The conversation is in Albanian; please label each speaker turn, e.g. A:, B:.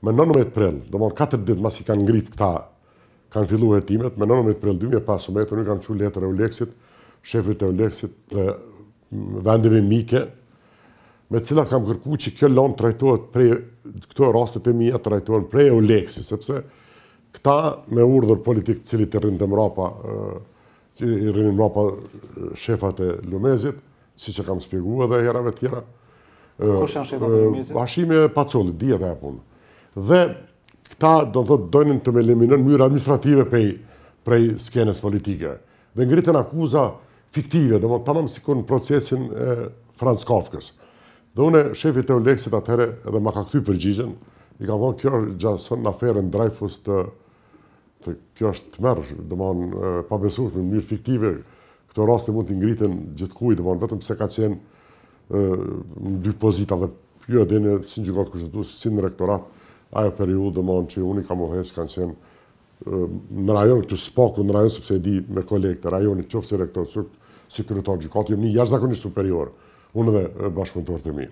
A: Me 19 prill, do mon 4 ditë mas i kanë ngrit këta, kanë fillu e timet, me 19 prill 2000 më me, të një kanë letër e Uleksit, shefit e Uleksit, dhe vendeve mike, me cilat kam kërku që kjo lonë trajtojt prej, këto e rastet e mija, e trajtojt prej uleksit, sepse këta me urdhër politikë cilit i rrinë të mrapa, i rrinë mrapa shefat e Lumezit, si që kam spjegu edhe herave tjera. Kështë janë shefat e Lumezit? Ashime pacolit, dhja e punë dhe këta do të dojnë të me eliminën mjërë administrative pej, prej skenes politike. Dhe ngritën akuza fiktive, dhe më të mamë procesin e Franz Kafkës. Dhe une, shefi të Oleksit atëhere, edhe ma ka këty përgjigjen, i ka thonë kjo gjason në aferën Dreyfus të, të kjo është të mërë, dhe më pa pabesur, në mjërë fiktive, këto rast mund të ngritën kuj, dhe më vetëm se ka qenë në dy pozita dhe pjo si gjukatë si në rektorat, ajo periud dhe mon që unë i kam uhec, kanë qenë në rajon këtu spaku, në rajon sëpse e di me kolekte, rajoni të qofë si rektor, si kërëtor gjukatë, jëmë një jashtë zakonisht superior, unë dhe bashkëpëntorë të mi.